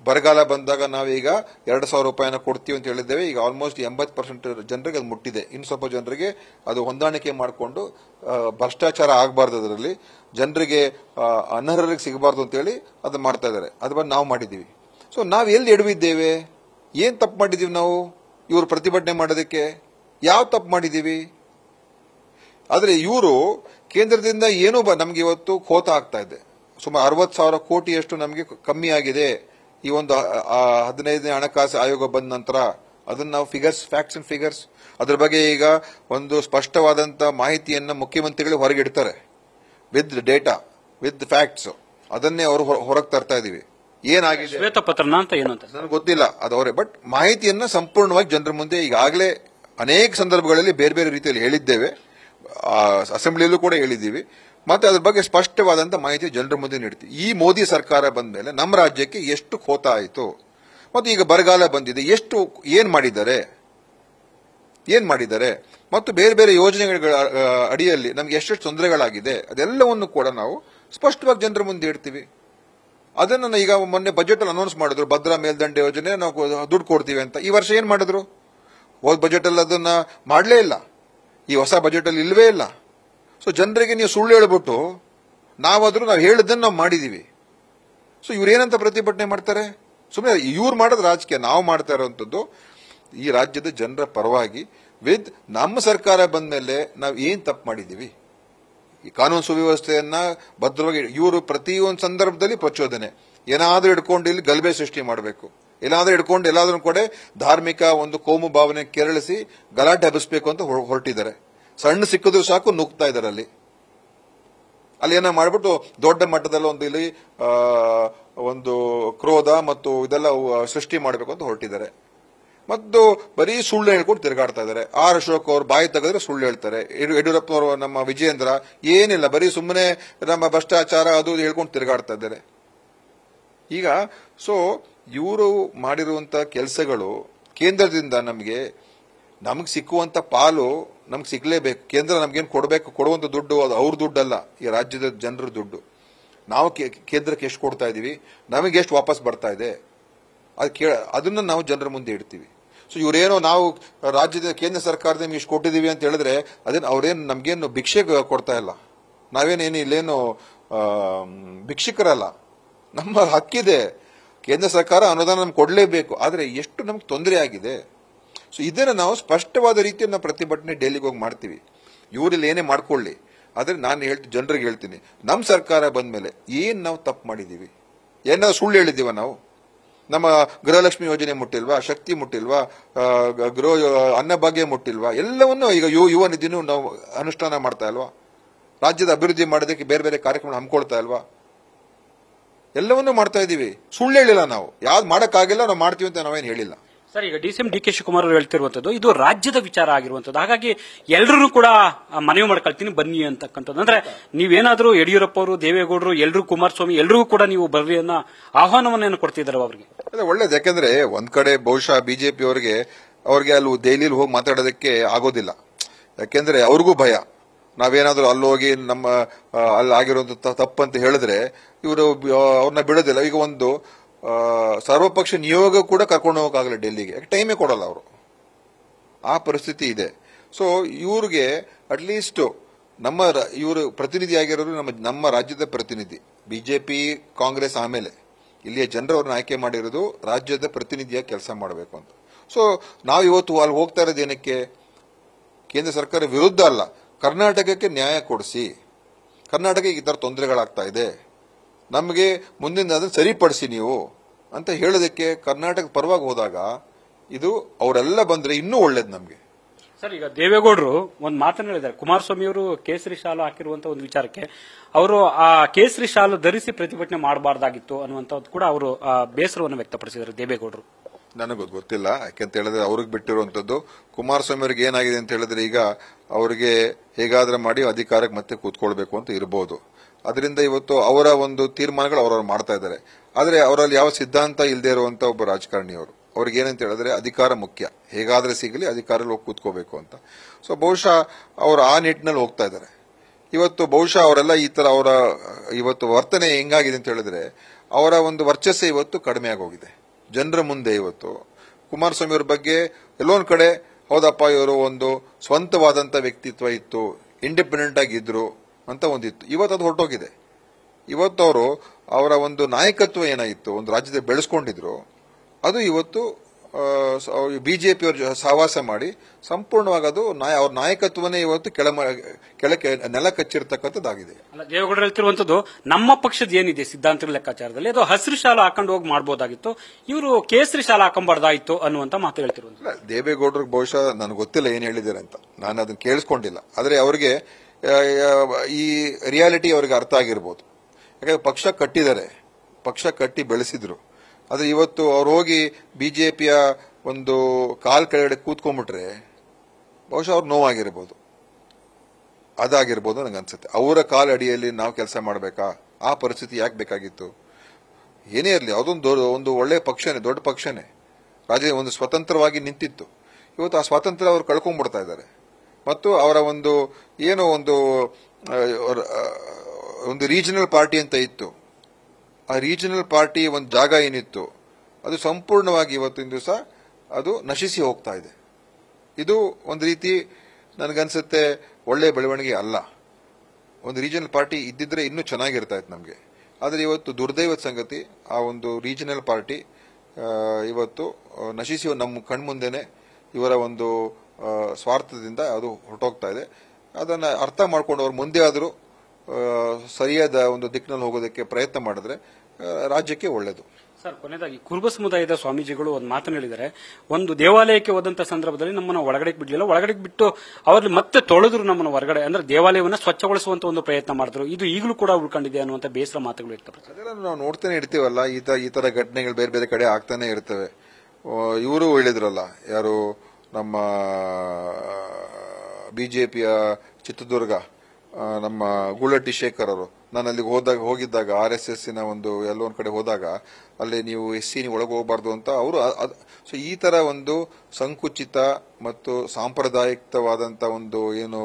ಬರಗಾಲ ಬಂದಾಗ ನಾವೀಗ ಎರಡು ಸಾವಿರ ರೂಪಾಯಿನ ಕೊಡ್ತೀವಿ ಅಂತ ಹೇಳಿದ್ದೇವೆ ಈಗ ಆಲ್ಮೋಸ್ಟ್ ಎಂಬತ್ತು ಪರ್ಸೆಂಟ್ ಜನರಿಗೆ ಅದು ಮುಟ್ಟಿದೆ ಇನ್ನು ಸ್ವಲ್ಪ ಜನರಿಗೆ ಅದು ಹೊಂದಾಣಿಕೆ ಮಾಡಿಕೊಂಡು ಭ್ರಷ್ಟಾಚಾರ ಆಗಬಾರ್ದು ಅದರಲ್ಲಿ ಜನರಿಗೆ ಅನರ್ಹರಿಗೆ ಸಿಗಬಾರ್ದು ಅಂತೇಳಿ ಅದು ಮಾಡ್ತಾ ಇದ್ದಾರೆ ಅದು ಬಂದು ನಾವು ಮಾಡಿದ್ದೀವಿ ಸೊ ನಾವು ಎಲ್ಲಿ ಎಡವಿದ್ದೇವೆ ಏನು ತಪ್ಪು ಮಾಡಿದ್ದೀವಿ ನಾವು ಇವರು ಪ್ರತಿಭಟನೆ ಮಾಡೋದಕ್ಕೆ ಯಾವ ತಪ್ಪು ಮಾಡಿದ್ದೀವಿ ಆದರೆ ಇವರು ಕೇಂದ್ರದಿಂದ ಏನೂ ಬ ನಮಗೆ ಇವತ್ತು ಖೋತ ಆಗ್ತಾ ಇದೆ ಸುಮಾರು ಅರವತ್ತು ಸಾವಿರ ಕೋಟಿಯಷ್ಟು ನಮಗೆ ಕಮ್ಮಿ ಆಗಿದೆ ಈ ಒಂದು ಹದಿನೈದನೇ ಹಣಕಾಸು ಆಯೋಗ ಬಂದ ನಂತರ ಅದನ್ನ ನಾವು ಫಿಗರ್ಸ್ ಫ್ಯಾಕ್ಟ್ಸ್ ಅಂಡ್ ಫಿಗರ್ಸ್ ಅದ್ರ ಬಗ್ಗೆ ಈಗ ಒಂದು ಸ್ಪಷ್ಟವಾದಂಥ ಮಾಹಿತಿಯನ್ನು ಮುಖ್ಯಮಂತ್ರಿಗಳು ಹೊರಗಿಡ್ತಾರೆ ವಿತ್ ಡೇಟಾ ವಿತ್ ಫ್ಯಾಕ್ಟ್ಸ್ ಅದನ್ನೇ ಅವರು ಹೊರಗೆ ತರ್ತಾ ಇದೀವಿ ಏನಾಗಿದೆ ನನಗೆ ಗೊತ್ತಿಲ್ಲ ಅದು ಅವರೇ ಬಟ್ ಮಾಹಿತಿಯನ್ನು ಸಂಪೂರ್ಣವಾಗಿ ಜನರ ಮುಂದೆ ಈಗಾಗಲೇ ಅನೇಕ ಸಂದರ್ಭಗಳಲ್ಲಿ ಬೇರೆ ಬೇರೆ ರೀತಿಯಲ್ಲಿ ಹೇಳಿದ್ದೇವೆ ಅಸೆಂಬ್ಲಿಯಲ್ಲೂ ಕೂಡ ಹೇಳಿದ್ದೀವಿ ಮತ್ತೆ ಅದ್ರ ಬಗ್ಗೆ ಸ್ಪಷ್ಟವಾದಂಥ ಮಾಹಿತಿ ಜನರ ಮುಂದೆ ನೀಡ್ತೀವಿ ಈ ಮೋದಿ ಸರ್ಕಾರ ಬಂದ ಮೇಲೆ ನಮ್ಮ ರಾಜ್ಯಕ್ಕೆ ಎಷ್ಟು ಕೋತ ಆಯಿತು ಮತ್ತು ಈಗ ಬರಗಾಲ ಬಂದಿದೆ ಎಷ್ಟು ಏನು ಮಾಡಿದ್ದಾರೆ ಏನು ಮಾಡಿದ್ದಾರೆ ಮತ್ತು ಬೇರೆ ಬೇರೆ ಯೋಜನೆಗಳ ಅಡಿಯಲ್ಲಿ ನಮ್ಗೆ ಎಷ್ಟೆಷ್ಟು ತೊಂದರೆಗಳಾಗಿದೆ ಅದೆಲ್ಲವನ್ನು ಕೂಡ ನಾವು ಸ್ಪಷ್ಟವಾಗಿ ಜನರ ಮುಂದೆ ಇಡ್ತೀವಿ ಅದನ್ನು ಈಗ ಮೊನ್ನೆ ಬಜೆಟಲ್ಲಿ ಅನೌನ್ಸ್ ಮಾಡಿದ್ರು ಭದ್ರಾ ಮೇಲ್ದಂಡೆ ಯೋಜನೆ ನಾವು ದುಡ್ಡು ಕೊಡ್ತೀವಿ ಅಂತ ಈ ವರ್ಷ ಏನು ಮಾಡಿದ್ರು ಹೋದ ಬಜೆಟಲ್ಲಿ ಅದನ್ನು ಮಾಡಲೇ ಇಲ್ಲ ಈ ಹೊಸ ಬಜೆಟಲ್ಲಿ ಇಲ್ಲವೇ ಇಲ್ಲ ಸೊ ಜನರಿಗೆ ನೀವು ಸುಳ್ಳು ಹೇಳ್ಬಿಟ್ಟು ನಾವಾದರೂ ನಾವು ಹೇಳಿದ್ದನ್ನು ನಾವು ಮಾಡಿದ್ದೀವಿ ಸೊ ಏನಂತ ಪ್ರತಿಭಟನೆ ಮಾಡ್ತಾರೆ ಸುಮ್ಮನೆ ಇವ್ರು ಮಾಡೋದು ರಾಜಕೀಯ ನಾವು ಮಾಡ್ತಾ ಇರೋವಂಥದ್ದು ಈ ರಾಜ್ಯದ ಜನರ ಪರವಾಗಿ ವಿತ್ ನಮ್ಮ ಸರ್ಕಾರ ಬಂದ ಮೇಲೆ ನಾವು ಏನು ತಪ್ಪು ಮಾಡಿದ್ದೀವಿ ಈ ಕಾನೂನು ಸುವ್ಯವಸ್ಥೆಯನ್ನ ಭದ್ರವಾಗಿ ಇವರು ಪ್ರತಿಯೊಂದು ಸಂದರ್ಭದಲ್ಲಿ ಪ್ರಚೋದನೆ ಏನಾದರೂ ಹಿಡ್ಕೊಂಡು ಇಲ್ಲಿ ಗಲಭೆ ಸೃಷ್ಟಿ ಮಾಡಬೇಕು ಏನಾದರೂ ಹಿಡ್ಕೊಂಡು ಎಲ್ಲಾದ್ರೂ ಕೂಡ ಧಾರ್ಮಿಕ ಒಂದು ಕೋಮು ಭಾವನೆ ಕೆರಳಿಸಿ ಗಲಾಟೆ ಹಬ್ಬಿಸಬೇಕು ಅಂತ ಹೊರಟಿದ್ದಾರೆ ಸಣ್ಣ ಸಿಕ್ಕಿದ್ರು ಸಾಕು ನುಗ್ತಾ ಇದ್ದಾರೆ ಅಲ್ಲಿ ಅಲ್ಲಿ ಏನೋ ಮಾಡಿಬಿಟ್ಟು ದೊಡ್ಡ ಮಟ್ಟದಲ್ಲಿ ಒಂದು ಇಲ್ಲಿ ಒಂದು ಕ್ರೋಧ ಮತ್ತು ಇದೆಲ್ಲ ಸೃಷ್ಟಿ ಮಾಡಬೇಕು ಅಂತ ಹೊರಟಿದ್ದಾರೆ ಮತ್ತು ಬರೀ ಸುಳ್ಳು ಹೇಳ್ಕೊಂಡು ತಿರುಗಾಡ್ತಾ ಇದ್ದಾರೆ ಆರ್ ಅಶೋಕ್ ಅವರು ಬಾಯಿ ತೆಗೆದ್ರೆ ಸುಳ್ಳು ಹೇಳ್ತಾರೆ ಯಡಿಯೂರಪ್ಪನವರು ನಮ್ಮ ವಿಜಯೇಂದ್ರ ಏನಿಲ್ಲ ಬರೀ ಸುಮ್ಮನೆ ನಮ್ಮ ಭ್ರಷ್ಟಾಚಾರ ಅದು ಹೇಳ್ಕೊಂಡು ತಿರುಗಾಡ್ತಾ ಇದ್ದಾರೆ ಈಗ ಸೊ ಇವರು ಮಾಡಿರುವಂತಹ ಕೆಲಸಗಳು ಕೇಂದ್ರದಿಂದ ನಮಗೆ ನಮಗೆ ಸಿಕ್ಕುವಂಥ ಪಾಲು ನಮ್ಗೆ ಸಿಗಲೇಬೇಕು ಕೇಂದ್ರ ನಮಗೇನು ಕೊಡಬೇಕು ಕೊಡುವಂಥ ದುಡ್ಡು ಅದು ಅವ್ರ ದುಡ್ಡಲ್ಲ ಈ ರಾಜ್ಯದ ಜನರ ದುಡ್ಡು ನಾವು ಕೇಂದ್ರಕ್ಕೆ ಎಷ್ಟು ಕೊಡ್ತಾ ಇದ್ದೀವಿ ನಮಗೆ ಎಷ್ಟು ವಾಪಸ್ ಬರ್ತಾ ಇದೆ ಅದು ಕೇಳ ಅದನ್ನು ನಾವು ಜನರ ಮುಂದೆ ಇಡ್ತೀವಿ ಸೊ ಇವರೇನೋ ನಾವು ರಾಜ್ಯದ ಕೇಂದ್ರ ಸರ್ಕಾರದ ನಿಮ್ಗೆ ಇಷ್ಟು ಕೊಟ್ಟಿದ್ದೀವಿ ಅಂತ ಹೇಳಿದ್ರೆ ಅದನ್ನು ಅವ್ರೇನು ನಮಗೇನು ಭಿಕ್ಷೆ ಕೊಡ್ತಾ ಇಲ್ಲ ನಾವೇನೇನು ಇಲ್ಲೇನು ಭಿಕ್ಷಕರಲ್ಲ ನಮ್ಮ ಹಕ್ಕಿದೆ ಕೇಂದ್ರ ಸರ್ಕಾರ ಅನುದಾನ ನಮ್ಗೆ ಕೊಡಲೇಬೇಕು ಆದರೆ ಎಷ್ಟು ನಮ್ಗೆ ತೊಂದರೆ ಆಗಿದೆ ಸೊ ಇದನ್ನು ನಾವು ಸ್ಪಷ್ಟವಾದ ರೀತಿಯನ್ನು ನಾವು ಪ್ರತಿಭಟನೆ ಡೆಲ್ಲಿಗೆ ಹೋಗಿ ಮಾಡ್ತೀವಿ ಇವರಲ್ಲಿ ಏನೇ ಮಾಡ್ಕೊಳ್ಳಿ ಆದರೆ ನಾನು ಹೇಳ್ತೀನಿ ಜನರಿಗೆ ಹೇಳ್ತೀನಿ ನಮ್ಮ ಸರ್ಕಾರ ಬಂದ ಮೇಲೆ ಏನು ನಾವು ತಪ್ಪು ಮಾಡಿದ್ದೀವಿ ಏನಾದ್ರು ಸುಳ್ಳು ಹೇಳಿದ್ದೀವ ನಾವು ನಮ್ಮ ಗೃಹಲಕ್ಷ್ಮಿ ಯೋಜನೆ ಮುಟ್ಟಿಲ್ವಾ ಶಕ್ತಿ ಮುಟ್ಟಿಲ್ವಾ ಗೃಹ ಅನ್ನಭಾಗ್ಯ ಮುಟ್ಟಿಲ್ವಾ ಎಲ್ಲವನ್ನೂ ಈಗ ಯುವ ಯುವ ನಿಧಿನೂ ನಾವು ಅನುಷ್ಠಾನ ಮಾಡ್ತಾ ಇಲ್ವಾ ರಾಜ್ಯದ ಅಭಿವೃದ್ಧಿ ಮಾಡೋದಕ್ಕೆ ಬೇರೆ ಬೇರೆ ಕಾರ್ಯಕ್ರಮ ಹಮ್ಮಿಕೊಳ್ತಾ ಇಲ್ವಾ ಎಲ್ಲವನ್ನೂ ಮಾಡ್ತಾ ಇದ್ದೀವಿ ಸುಳ್ಳು ಹೇಳಿಲ್ಲ ನಾವು ಯಾವ್ದು ಮಾಡೋಕ್ಕಾಗಿಲ್ಲ ನಾವು ಮಾಡ್ತೀವಿ ಅಂತ ನಾವೇನು ಹೇಳಿಲ್ಲ ಸರ್ ಈಗ ಡಿಸಿಎಂ ಡಿ ಕೆ ಶಿವಕುಮಾರ್ ಅವರು ಹೇಳ್ತಿರುವಂತದ್ದು ಇದು ರಾಜ್ಯದ ವಿಚಾರ ಆಗಿರುವಂತದ್ದು ಹಾಗಾಗಿ ಎಲ್ಲರೂ ಕೂಡ ಮನವಿ ಮಾಡ್ಕೊಳ್ತೀನಿ ಬನ್ನಿ ಅಂತಕ್ಕಂಥದ್ದು ಅಂದ್ರೆ ನೀವೇನಾದ್ರೂ ಯಡಿಯೂರಪ್ಪ ಅವರು ದೇವೇಗೌಡರು ಎಲ್ಲರೂ ಕುಮಾರಸ್ವಾಮಿ ಎಲ್ಲರಿಗೂ ಕೂಡ ನೀವು ಬರ್ರಿ ಅನ್ನೋ ಆಹ್ವಾನವನ್ನೇನು ಕೊಡ್ತಿದ್ದಾರೆ ಅವರಿಗೆ ಅದೇ ಒಳ್ಳೇದು ಯಾಕಂದ್ರೆ ಒಂದ್ ಕಡೆ ಬಹುಶಃ ಬಿಜೆಪಿ ಅವರಿಗೆ ಅವ್ರಿಗೆ ಅಲ್ಲಿ ದೆಹಲಿಲಿ ಹೋಗಿ ಮಾತಾಡೋದಕ್ಕೆ ಆಗೋದಿಲ್ಲ ಯಾಕೆಂದ್ರೆ ಅವ್ರಿಗೂ ಭಯ ನಾವೇನಾದರೂ ಹೋಗಿ ನಮ್ಮ ಅಲ್ಲಿ ತಪ್ಪು ತಪ್ಪಂತ ಹೇಳಿದ್ರೆ ಇವರು ಅವ್ರನ್ನ ಬಿಡೋದಿಲ್ಲ ಈಗ ಒಂದು ಸರ್ವಪಕ್ಷ ನಿಯೋಗ ಕೂಡ ಕರ್ಕೊಂಡು ಹೋಗೋಕ್ಕಾಗಲ್ಲ ಡೆಲ್ಲಿಗೆ ಟೈಮೇ ಕೊಡಲ್ಲ ಅವರು ಆ ಪರಿಸ್ಥಿತಿ ಇದೆ ಸೊ ಇವ್ರಿಗೆ ಅಟ್ಲೀಸ್ಟ್ ನಮ್ಮ ಇವರು ಪ್ರತಿನಿಧಿ ಆಗಿರೋರು ನಮ್ಮ ನಮ್ಮ ರಾಜ್ಯದ ಪ್ರತಿನಿಧಿ ಬಿಜೆಪಿ ಕಾಂಗ್ರೆಸ್ ಆಮೇಲೆ ಇಲ್ಲಿಯ ಜನರವ್ರನ್ನ ಆಯ್ಕೆ ಮಾಡಿರೋದು ರಾಜ್ಯದ ಪ್ರತಿನಿಧಿಯಾಗಿ ಕೆಲಸ ಮಾಡಬೇಕು ಅಂತ ಸೊ ನಾವು ಇವತ್ತು ಅಲ್ಲಿ ಹೋಗ್ತಾ ಇರೋದು ಏನಕ್ಕೆ ಕೇಂದ್ರ ಸರ್ಕಾರ ವಿರುದ್ಧ ಅಲ್ಲ ಕರ್ನಾಟಕಕ್ಕೆ ನ್ಯಾಯ ಕೊಡಿಸಿ ಕರ್ನಾಟಕಕ್ಕೆ ಈ ಥರ ತೊಂದರೆಗಳಾಗ್ತಾ ಇದೆ ನಮಗೆ ಮುಂದಿನ ಅದನ್ನು ಸರಿಪಡಿಸಿ ನೀವು ಅಂತ ಹೇಳೋದಕ್ಕೆ ಕರ್ನಾಟಕ ಪರವಾಗಿ ಹೋದಾಗ ಇದು ಅವರೆಲ್ಲ ಬಂದ್ರೆ ಇನ್ನೂ ಒಳ್ಳೇದು ನಮಗೆ ಸರ್ ಈಗ ದೇವೇಗೌಡರು ಒಂದು ಮಾತನ್ನು ಹೇಳಿದ್ದಾರೆ ಕುಮಾರಸ್ವಾಮಿ ಅವರು ಕೇಸರಿ ಶಾಲು ಹಾಕಿರುವಂತಹ ಒಂದು ವಿಚಾರಕ್ಕೆ ಅವರು ಆ ಕೇಸರಿ ಶಾಲು ಧರಿಸಿ ಪ್ರತಿಭಟನೆ ಮಾಡಬಾರ್ದಾಗಿತ್ತು ಅನ್ನುವಂಥದ್ದು ಕೂಡ ಅವರು ಬೇಸರವನ್ನು ವ್ಯಕ್ತಪಡಿಸಿದ್ರು ದೇವೇಗೌಡರು ನನಗೆ ಗೊತ್ತಿಲ್ಲ ಯಾಕೆಂತ ಹೇಳಿದ್ರೆ ಅವ್ರಿಗೆ ಬಿಟ್ಟಿರುವಂತದ್ದು ಕುಮಾರಸ್ವಾಮಿ ಅವ್ರಿಗೆ ಏನಾಗಿದೆ ಅಂತ ಹೇಳಿದ್ರೆ ಈಗ ಅವರಿಗೆ ಹೇಗಾದ್ರೆ ಮಾಡಿ ಅಧಿಕಾರಕ್ಕೆ ಮತ್ತೆ ಕೂತ್ಕೊಳ್ಬೇಕು ಅಂತ ಇರಬಹುದು ಅದರಿಂದ ಇವತ್ತು ಅವರ ಒಂದು ತೀರ್ಮಾನಗಳು ಅವರವರು ಮಾಡ್ತಾ ಇದ್ದಾರೆ ಆದರೆ ಅವರಲ್ಲಿ ಯಾವ ಸಿದ್ಧಾಂತ ಇಲ್ಲದೆ ಇರುವಂಥ ಒಬ್ಬ ರಾಜಕಾರಣಿಯವರು ಅವ್ರಿಗೆ ಏನಂತ ಹೇಳಿದ್ರೆ ಅಧಿಕಾರ ಮುಖ್ಯ ಹೇಗಾದರೆ ಸಿಗಲಿ ಅಧಿಕಾರಲ್ಲಿ ಹೋಗಿ ಕೂತ್ಕೋಬೇಕು ಅಂತ ಸೊ ಬಹುಶಃ ಅವರು ಆ ನಿಟ್ಟಿನಲ್ಲಿ ಹೋಗ್ತಾ ಇದ್ದಾರೆ ಇವತ್ತು ಬಹುಶಃ ಅವರೆಲ್ಲ ಈ ಥರ ಅವರ ಇವತ್ತು ವರ್ತನೆ ಹೆಂಗಾಗಿದೆ ಅಂತ ಹೇಳಿದ್ರೆ ಅವರ ಒಂದು ವರ್ಚಸ್ಸೇ ಇವತ್ತು ಕಡಿಮೆ ಆಗೋಗಿದೆ ಜನರ ಮುಂದೆ ಇವತ್ತು ಕುಮಾರಸ್ವಾಮಿ ಅವ್ರ ಬಗ್ಗೆ ಎಲ್ಲೊಂದು ಕಡೆ ಹೌದಪ್ಪ ಇವರು ಒಂದು ಸ್ವಂತವಾದಂಥ ವ್ಯಕ್ತಿತ್ವ ಇತ್ತು ಇಂಡಿಪೆಂಡೆಂಟ್ ಆಗಿದ್ರು ಅಂತ ಒಂದಿತ್ತು ಇವತ್ತು ಅದು ಹೊರಟೋಗಿದೆ ಇವತ್ತು ಅವರು ಅವರ ಒಂದು ನಾಯಕತ್ವ ಏನಾಯಿತು ಒಂದು ರಾಜ್ಯದಲ್ಲಿ ಬೆಳೆಸ್ಕೊಂಡಿದ್ರು ಅದು ಇವತ್ತು ಬಿಜೆಪಿಯವ್ರ ಸಹವಾಸ ಮಾಡಿ ಸಂಪೂರ್ಣವಾಗಿ ಅದು ಅವ್ರ ನಾಯಕತ್ವನೇ ಇವತ್ತು ಕೆಳಮ ಕೆಳಕ್ಕೆ ನೆಲ ಕಚ್ಚಿರ್ತಕ್ಕಂಥದ್ದಾಗಿದೆ ದೇವೇಗೌಡರು ಹೇಳ್ತಿರುವಂತದ್ದು ನಮ್ಮ ಪಕ್ಷದ ಏನಿದೆ ಸಿದ್ಧಾಂತಗಳ ಲೆಕ್ಕಾಚಾರದಲ್ಲಿ ಅದು ಹಸಿರು ಶಾಲೆ ಹಾಕೊಂಡು ಹೋಗಿ ಮಾಡಬಹುದಾಗಿತ್ತು ಇವರು ಕೇಸರಿ ಶಾಲೆ ಹಾಕೊಂಬಾರ್ದಾಯಿತು ಅನ್ನುವಂತ ಮಾತು ಹೇಳ್ತಿರುವಂತ ದೇವೇಗೌಡರಿಗೆ ಬಹುಶಃ ನನಗೆ ಗೊತ್ತಿಲ್ಲ ಏನ್ ಹೇಳಿದ್ದಾರೆ ಅಂತ ನಾನು ಅದನ್ನ ಕೇಳಿಸ್ಕೊಂಡಿಲ್ಲ ಆದ್ರೆ ಅವರಿಗೆ ಈ ರಿಯಾಲಿಟಿ ಅವ್ರಿಗೆ ಅರ್ಥ ಆಗಿರ್ಬೋದು ಯಾಕಂದರೆ ಪಕ್ಷ ಕಟ್ಟಿದ್ದಾರೆ ಪಕ್ಷ ಕಟ್ಟಿ ಬೆಳೆಸಿದ್ರು ಆದರೆ ಇವತ್ತು ಅವ್ರು ಹೋಗಿ ಬಿ ಜೆ ಪಿಯ ಒಂದು ಕಾಲ್ ಕೆಳಗಡೆ ಕೂತ್ಕೊಂಡ್ಬಿಟ್ರೆ ಬಹುಶಃ ಅವ್ರು ನೋವಾಗಿರ್ಬೋದು ಅದಾಗಿರ್ಬೋದು ಅನ್ಸುತ್ತೆ ಅವರ ಕಾಲ್ ಅಡಿಯಲ್ಲಿ ನಾವು ಕೆಲಸ ಮಾಡಬೇಕಾ ಆ ಪರಿಸ್ಥಿತಿ ಯಾಕೆ ಬೇಕಾಗಿತ್ತು ಏನೇ ಇರಲಿ ಅದೊಂದು ಒಂದು ಒಳ್ಳೆಯ ಪಕ್ಷನೇ ದೊಡ್ಡ ಪಕ್ಷನೇ ರಾಜ್ಯ ಒಂದು ಸ್ವತಂತ್ರವಾಗಿ ನಿಂತಿತ್ತು ಇವತ್ತು ಆ ಸ್ವಾತಂತ್ರ್ಯ ಅವರು ಕಳ್ಕೊಂಡ್ಬಿಡ್ತಾ ಇದ್ದಾರೆ ಮತ್ತು ಅವರ ಒಂದು ಏನೋ ಒಂದು ಒಂದು ರೀಜನಲ್ ಪಾರ್ಟಿ ಅಂತ ಇತ್ತು ಆ ರೀಜನಲ್ ಪಾರ್ಟಿ ಒಂದು ಜಾಗ ಏನಿತ್ತು ಅದು ಸಂಪೂರ್ಣವಾಗಿ ಇವತ್ತಿನ ದಿವಸ ಅದು ನಶಿಸಿ ಹೋಗ್ತಾ ಇದೆ ಇದು ಒಂದು ರೀತಿ ನನಗನ್ಸುತ್ತೆ ಒಳ್ಳೆ ಬೆಳವಣಿಗೆ ಅಲ್ಲ ಒಂದು ರೀಜನಲ್ ಪಾರ್ಟಿ ಇದ್ದಿದ್ರೆ ಇನ್ನೂ ಚೆನ್ನಾಗಿರ್ತಾ ಇತ್ತು ನಮಗೆ ಆದರೆ ಇವತ್ತು ದುರ್ದೈವದ ಸಂಗತಿ ಆ ಒಂದು ರೀಜನಲ್ ಪಾರ್ಟಿ ಇವತ್ತು ನಶಿಸಿ ನಮ್ಮ ಕಣ್ಮುಂದೇನೆ ಇವರ ಒಂದು ಸ್ವಾರ್ಥದಿಂದ ಅದು ಹೊರಟೋಗ್ತಾ ಇದೆ ಅದನ್ನು ಅರ್ಥ ಮಾಡಿಕೊಂಡು ಅವರು ಮುಂದೆ ಆದರೂ ಸರಿಯಾದ ಒಂದು ದಿಕ್ಕಿನಲ್ಲಿ ಹೋಗೋದಕ್ಕೆ ಪ್ರಯತ್ನ ಮಾಡಿದ್ರೆ ರಾಜ್ಯಕ್ಕೆ ಒಳ್ಳೆಯದು ಸರ್ ಕೊನೆಯದಾಗಿ ಕುರುಬ ಸಮುದಾಯದ ಸ್ವಾಮೀಜಿಗಳು ಒಂದು ಮಾತನ್ನು ಒಂದು ದೇವಾಲಯಕ್ಕೆ ಹೋದಂತಹ ಸಂದರ್ಭದಲ್ಲಿ ನಮ್ಮನ್ನು ಒಳಗಡೆ ಬಿಡಲಿಲ್ಲ ಒಳಗಡೆ ಬಿಟ್ಟು ಅವರಲ್ಲಿ ಮತ್ತೆ ತೊಳೆದ್ರು ನಮ್ಮನ್ನು ಹೊರಗಡೆ ಅಂದ್ರೆ ದೇವಾಲಯವನ್ನು ಸ್ವಚ್ಛಗೊಳಿಸುವಂತ ಒಂದು ಪ್ರಯತ್ನ ಮಾಡಿದ್ರು ಇದು ಈಗಲೂ ಕೂಡ ಉಳ್ಕೊಂಡಿದೆ ಅನ್ನುವಂಥ ಬೇಸರ ಮಾತುಗಳು ಇರ್ತವೆ ಅದನ್ನು ನಾವು ನೋಡ್ತಾನೆ ಇರ್ತೀವಲ್ಲ ಈ ತರ ಘಟನೆಗಳು ಬೇರೆ ಬೇರೆ ಕಡೆ ಆಗ್ತಾನೆ ಇರ್ತವೆ ಇವರು ಹೇಳಿದ್ರಲ್ಲ ಯಾರು ನಮ್ಮ ಬಿ ಜೆ ಪಿಯ ಚಿತ್ರದುರ್ಗ ನಮ್ಮ ಗುಳ್ಳಟ್ಟಿ ಶೇಖರ್ ಅವರು ನಾನು ಅಲ್ಲಿಗೆ ಹೋದಾಗ ಹೋಗಿದ್ದಾಗ ಆರ್ ಎಸ್ ಎಸ್ಸಿನ ಒಂದು ಎಲ್ಲೋ ಒಂದು ಕಡೆ ಹೋದಾಗ ಅಲ್ಲಿ ನೀವು ಎಸ್ ಸಿ ನೀವು ಒಳಗೆ ಹೋಗಬಾರ್ದು ಅಂತ ಅವರು ಸೊ ಈ ಥರ ಒಂದು ಸಂಕುಚಿತ ಮತ್ತು ಸಾಂಪ್ರದಾಯಿಕವಾದಂಥ ಒಂದು ಏನು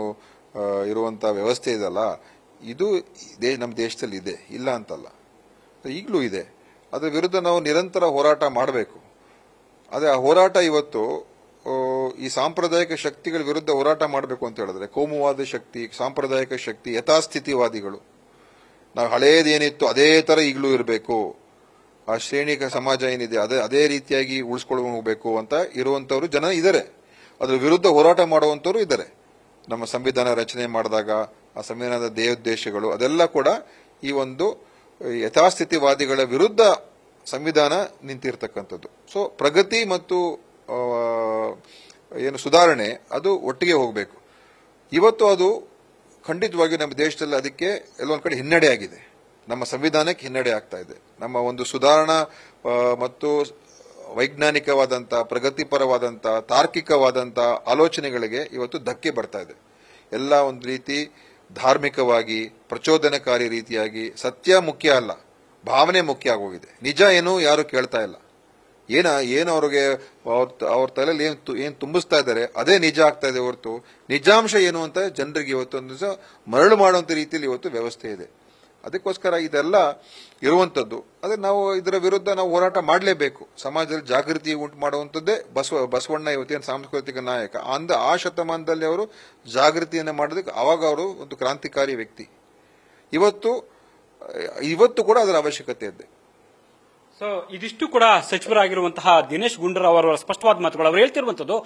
ಇರುವಂಥ ವ್ಯವಸ್ಥೆ ಇದೆಯಲ್ಲ ಇದು ದೇ ನಮ್ಮ ದೇಶದಲ್ಲಿ ಇದೆ ಇಲ್ಲ ಅಂತಲ್ಲ ಈಗಲೂ ಇದೆ ಅದರ ವಿರುದ್ಧ ನಾವು ನಿರಂತರ ಹೋರಾಟ ಮಾಡಬೇಕು ಅದೇ ಆ ಹೋರಾಟ ಇವತ್ತು ಈ ಸಾಂಪ್ರದಾಯಿಕ ಶಕ್ತಿಗಳ ವಿರುದ್ಧ ಹೋರಾಟ ಮಾಡಬೇಕು ಅಂತ ಹೇಳಿದ್ರೆ ಕೋಮುವಾದ ಶಕ್ತಿ ಸಾಂಪ್ರದಾಯಿಕ ಶಕ್ತಿ ಯಥಾಸ್ಥಿತಿವಾದಿಗಳು ನಾವು ಹಳೇದೇನಿತ್ತು ಅದೇ ಥರ ಈಗಲೂ ಇರಬೇಕು ಆ ಶ್ರೇಣಿಕ ಸಮಾಜ ಏನಿದೆ ಅದೇ ಅದೇ ರೀತಿಯಾಗಿ ಉಳಿಸ್ಕೊಳ್ಬೇಕು ಹೋಗಬೇಕು ಅಂತ ಇರುವಂತವರು ಜನ ಇದ್ದಾರೆ ಅದ್ರ ವಿರುದ್ಧ ಹೋರಾಟ ಮಾಡುವಂತವರು ಇದ್ದಾರೆ ನಮ್ಮ ಸಂವಿಧಾನ ರಚನೆ ಮಾಡಿದಾಗ ಆ ಸಂವಿಧಾನದ ದೇಹೋದ್ದೇಶಗಳು ಅದೆಲ್ಲ ಕೂಡ ಈ ಒಂದು ಯಥಾಸ್ಥಿತಿವಾದಿಗಳ ವಿರುದ್ಧ ಸಂವಿಧಾನ ನಿಂತಿರ್ತಕ್ಕಂಥದ್ದು ಸೊ ಪ್ರಗತಿ ಮತ್ತು ಏನು ಸುಧಾರಣೆ ಅದು ಒಟ್ಟಿಗೆ ಹೋಗಬೇಕು ಇವತ್ತು ಅದು ಖಂಡಿತವಾಗಿಯೂ ನಮ್ಮ ದೇಶದಲ್ಲಿ ಅದಕ್ಕೆ ಎಲ್ಲೊಂದು ಕಡೆ ಹಿನ್ನಡೆ ಆಗಿದೆ ನಮ್ಮ ಸಂವಿಧಾನಕ್ಕೆ ಹಿನ್ನಡೆ ಆಗ್ತಾ ಇದೆ ನಮ್ಮ ಒಂದು ಸುಧಾರಣಾ ಮತ್ತು ವೈಜ್ಞಾನಿಕವಾದಂಥ ಪ್ರಗತಿಪರವಾದಂಥ ತಾರ್ಕಿಕವಾದಂಥ ಆಲೋಚನೆಗಳಿಗೆ ಇವತ್ತು ಧಕ್ಕೆ ಬರ್ತಾ ಇದೆ ಎಲ್ಲ ಒಂದು ರೀತಿ ಧಾರ್ಮಿಕವಾಗಿ ಪ್ರಚೋದನಕಾರಿ ರೀತಿಯಾಗಿ ಸತ್ಯ ಮುಖ್ಯ ಅಲ್ಲ ಭಾವನೆ ಮುಖ್ಯ ಆಗೋಗಿದೆ ನಿಜ ಏನು ಯಾರು ಕೇಳ್ತಾ ಇಲ್ಲ ಏನ ಏನು ಅವ್ರಿಗೆ ಅವ್ರ ತಲೆಯಲ್ಲಿ ಏನು ಏನು ತುಂಬಿಸ್ತಾ ಇದ್ದಾರೆ ಅದೇ ನಿಜ ಆಗ್ತಾ ಇದೆ ಹೊರತು ನಿಜಾಂಶ ಏನು ಅಂತ ಜನರಿಗೆ ಇವತ್ತು ದಿವಸ ಮರಳು ಮಾಡುವಂಥ ರೀತಿಯಲ್ಲಿ ಇವತ್ತು ವ್ಯವಸ್ಥೆ ಇದೆ ಅದಕ್ಕೋಸ್ಕರ ಇದೆಲ್ಲ ಇರುವಂಥದ್ದು ಅದೇ ನಾವು ಇದರ ವಿರುದ್ಧ ನಾವು ಹೋರಾಟ ಮಾಡಲೇಬೇಕು ಸಮಾಜದಲ್ಲಿ ಜಾಗೃತಿ ಉಂಟು ಮಾಡುವಂಥದ್ದೇ ಬಸವ ಬಸವಣ್ಣ ಇವತ್ತೇನು ಸಾಂಸ್ಕೃತಿಕ ನಾಯಕ ಅಂದ ಆ ಶತಮಾನದಲ್ಲಿ ಅವರು ಜಾಗೃತಿಯನ್ನು ಮಾಡೋದಕ್ಕೆ ಅವಾಗ ಅವರು ಒಂದು ಕ್ರಾಂತಿಕಾರಿ ವ್ಯಕ್ತಿ ಇವತ್ತು ಇವತ್ತು ಕೂಡ ಅದರ ಅವಶ್ಯಕತೆ ಇದೆ ಸೊ ಇದಿಷ್ಟು ಕೂಡ ಸಚಿವರಾಗಿರುವಂತಹ ದಿನೇಶ್ ಗುಂಡೂರಾವ್ ಅವರ ಸ್ಪಷ್ಟವಾದ ಮಾತುಗಳು ಅವರು ಹೇಳ್ತಿರುವಂತದ್ದು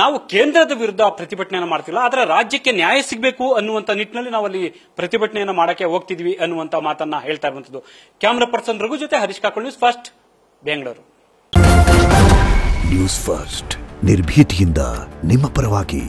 ನಾವು ಕೇಂದ್ರದ ವಿರುದ್ಧ ಪ್ರತಿಭಟನೆಯನ್ನು ಮಾಡ್ತಿಲ್ಲ ಆದರೆ ರಾಜ್ಯಕ್ಕೆ ನ್ಯಾಯ ಸಿಗಬೇಕು ಅನ್ನುವಂತ ನಿಟ್ಟಿನಲ್ಲಿ ನಾವು ಅಲ್ಲಿ ಪ್ರತಿಭಟನೆಯನ್ನು ಮಾಡಕ್ಕೆ ಹೋಗ್ತಿದ್ವಿ ಅನ್ನುವಂತ ಮಾತನ್ನ ಹೇಳ್ತಾ ಇರುವಂತದ್ದು ಕ್ಯಾಮ್ರಾ ಪರ್ಸನ್ ರಘು ಜೊತೆ ಹರೀಶ್ ಕಾಕುಳ್ news first Bengaluru news first ನಿರ್ಭೀತಿಯಿಂದ ನಿಮ್ಮ ಪರವಾಗಿ